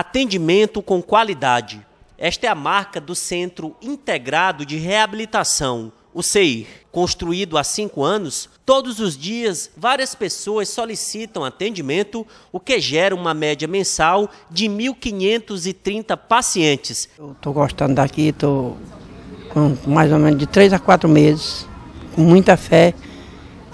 Atendimento com qualidade. Esta é a marca do Centro Integrado de Reabilitação, o CEIR. Construído há cinco anos, todos os dias várias pessoas solicitam atendimento, o que gera uma média mensal de 1.530 pacientes. Eu Estou gostando daqui, estou com mais ou menos de três a quatro meses, com muita fé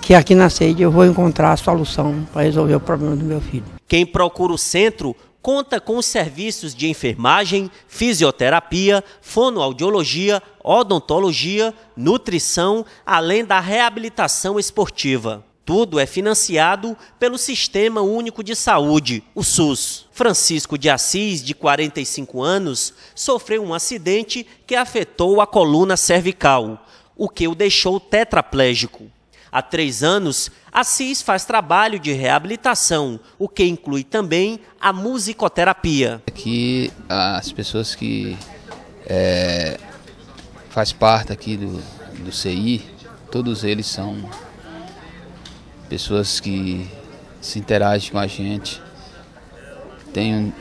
que aqui na sede eu vou encontrar a solução para resolver o problema do meu filho. Quem procura o centro conta com os serviços de enfermagem, fisioterapia, fonoaudiologia, odontologia, nutrição, além da reabilitação esportiva. Tudo é financiado pelo Sistema Único de Saúde, o SUS. Francisco de Assis, de 45 anos, sofreu um acidente que afetou a coluna cervical, o que o deixou tetraplégico. Há três anos, Assis faz trabalho de reabilitação, o que inclui também a musicoterapia. Aqui, as pessoas que é, faz parte aqui do, do CI, todos eles são pessoas que se interagem com a gente, tem,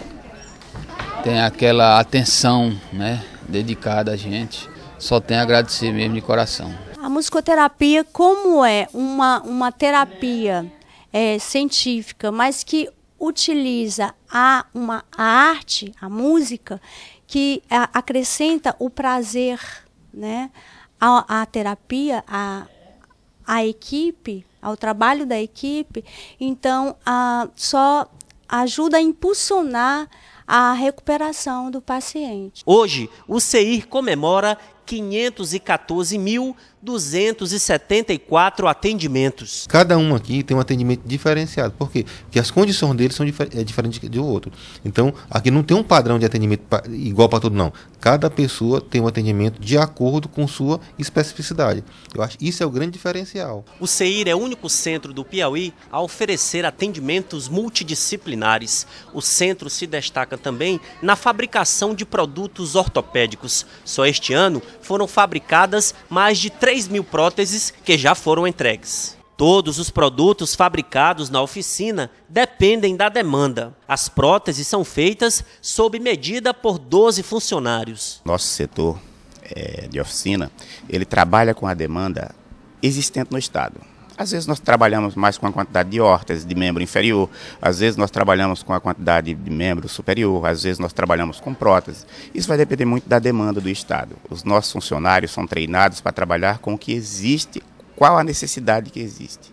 tem aquela atenção né, dedicada a gente, só tem a agradecer mesmo de coração musicoterapia, como é uma, uma terapia é, científica, mas que utiliza a, uma, a arte, a música, que a, acrescenta o prazer né, à, à terapia, à, à equipe, ao trabalho da equipe, então a, só ajuda a impulsionar a recuperação do paciente. Hoje, o CEIR comemora 514 mil 274 atendimentos. Cada um aqui tem um atendimento diferenciado. Por quê? Porque as condições deles são difer é diferentes do outro. Então, aqui não tem um padrão de atendimento pra, igual para todo não. Cada pessoa tem um atendimento de acordo com sua especificidade. Eu acho isso é o grande diferencial. O CEIR é o único centro do Piauí a oferecer atendimentos multidisciplinares. O centro se destaca também na fabricação de produtos ortopédicos. Só este ano foram fabricadas mais de 3 3 mil próteses que já foram entregues. Todos os produtos fabricados na oficina dependem da demanda. As próteses são feitas sob medida por 12 funcionários. Nosso setor é, de oficina, ele trabalha com a demanda existente no estado. Às vezes nós trabalhamos mais com a quantidade de hortas de membro inferior, às vezes nós trabalhamos com a quantidade de membro superior, às vezes nós trabalhamos com prótese. Isso vai depender muito da demanda do Estado. Os nossos funcionários são treinados para trabalhar com o que existe, qual a necessidade que existe.